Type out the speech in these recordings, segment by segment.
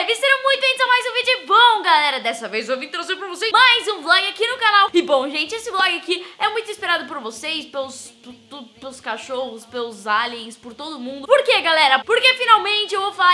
Leve, serão muito bem então, a mais um vídeo Bom, galera, dessa vez eu vim trazer pra vocês mais um vlog aqui no canal E bom, gente, esse vlog aqui é muito esperado por vocês, pelos, pelos cachorros, pelos aliens, por todo mundo Por quê, galera? Porque finalmente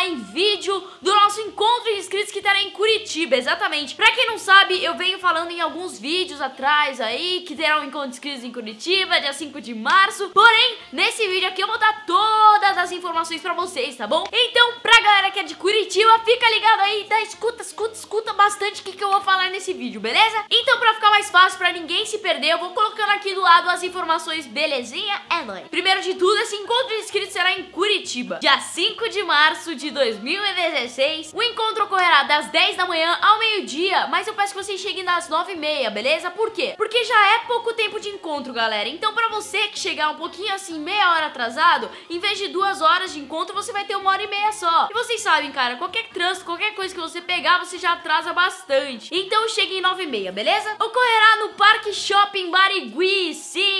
em vídeo do nosso encontro de inscritos que terá em Curitiba, exatamente. Pra quem não sabe, eu venho falando em alguns vídeos atrás aí que terá um encontro de inscritos em Curitiba, dia 5 de março. Porém, nesse vídeo aqui eu vou dar todas as informações pra vocês, tá bom? Então, pra galera que é de Curitiba, fica ligado aí, dá escuta, escuta, escuta bastante o que, que eu vou falar nesse vídeo, beleza? Então, pra ficar mais fácil, pra ninguém se perder, eu vou colocando aqui do lado as informações, belezinha? É nóis. Primeiro de tudo, esse encontro de inscritos será em Curitiba, dia 5 de março de de 2016. O encontro ocorrerá das 10 da manhã ao meio-dia, mas eu peço que vocês cheguem das 9h30, beleza? Por quê? Porque já é pouco tempo de encontro, galera. Então pra você que chegar um pouquinho assim, meia hora atrasado, em vez de duas horas de encontro, você vai ter uma hora e meia só. E vocês sabem, cara, qualquer trânsito, qualquer coisa que você pegar, você já atrasa bastante. Então chegue em 9h30, beleza? Ocorrerá no Parque Shopping Barigui, sim!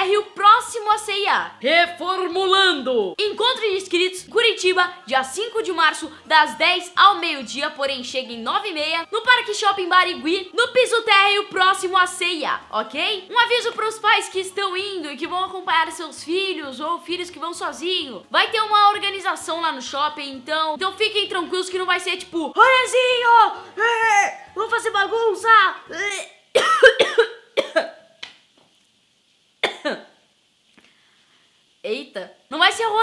térreo próximo à CIA. Reformulando! Encontro de inscritos, Curitiba, dia 5 de março, das 10 ao meio-dia, porém chega em 9 e meia, no Parque Shopping Barigui, no piso térreo próximo à CIA, ok? Um aviso para os pais que estão indo e que vão acompanhar seus filhos ou filhos que vão sozinho. Vai ter uma organização lá no shopping, então, então fiquem tranquilos que não vai ser tipo, olhazinho, é, Vou fazer bagunça! É,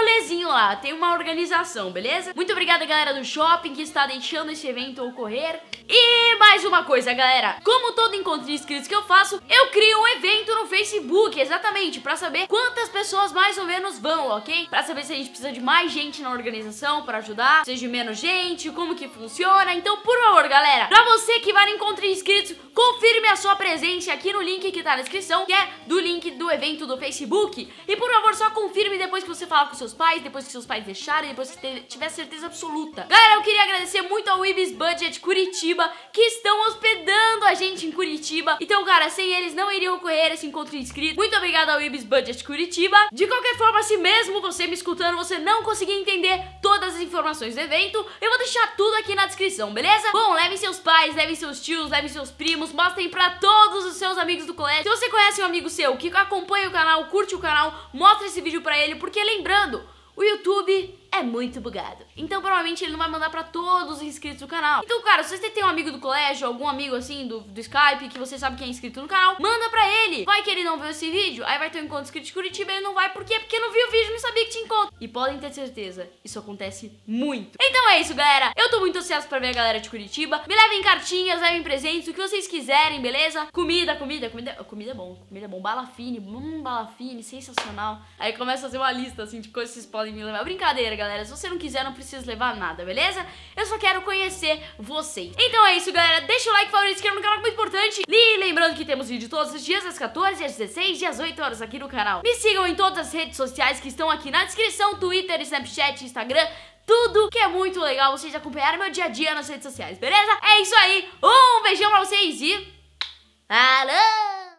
rolezinho lá, tem uma organização, beleza? Muito obrigada, galera do shopping, que está deixando esse evento ocorrer. E mais uma coisa, galera. Como todo encontro de inscritos que eu faço, eu crio um evento no Facebook, exatamente, pra saber quantas pessoas mais ou menos vão, ok? Pra saber se a gente precisa de mais gente na organização pra ajudar, seja de menos gente, como que funciona. Então, por favor, galera, pra você que vai no encontro de inscritos, confirme a sua presença aqui no link que tá na descrição, que é do link do evento do Facebook. E por favor, só confirme depois que você falar com seus pais, depois que seus pais deixarem, depois que tiver certeza absoluta. Galera, eu queria agradecer muito ao Ibis Budget Curitiba, que estão hospedando a gente em Curitiba. Então, cara, sem eles não iria ocorrer esse encontro inscrito. Muito obrigado ao Ibis Budget Curitiba. De qualquer forma, se mesmo você me escutando, você não conseguir entender, todas as informações do evento. Eu vou deixar tudo aqui na descrição, beleza? Bom, levem seus pais, levem seus tios, levem seus primos, mostrem pra todos os seus amigos do colégio. Se você conhece um amigo seu que acompanha o canal, curte o canal, mostra esse vídeo pra ele, porque lembrando, o YouTube é muito bugado. Então provavelmente ele não vai mandar pra todos os inscritos do canal. Então, cara, se você tem um amigo do colégio, algum amigo assim do, do Skype, que você sabe que é inscrito no canal, manda pra ele. Vai que ele não viu esse vídeo, aí vai ter um encontro inscrito de Curitiba e ele não vai. Por quê? Porque não viu o vídeo não sabia que tinha encontro. E podem ter certeza, isso acontece muito. Então é isso, galera. Eu tô muito ansioso pra ver a galera de Curitiba. Me levem cartinhas, levem presentes, o que vocês quiserem, beleza? Comida, comida, comida. Comida é bom, comida é bom. Balafine, hum, balafine, sensacional. Aí começa a fazer uma lista assim de coisas que vocês podem me levar. Brincadeira, galera galera. Se você não quiser, não precisa levar nada, beleza? Eu só quero conhecer vocês. Então é isso, galera. Deixa o like, favorito, inscreva no canal, que é muito importante. E lembrando que temos vídeo todos os dias, às 14, às 16 e às 8 horas aqui no canal. Me sigam em todas as redes sociais que estão aqui na descrição, Twitter, Snapchat, Instagram, tudo que é muito legal vocês acompanharem meu dia a dia nas redes sociais, beleza? É isso aí, um beijão pra vocês e... Falou!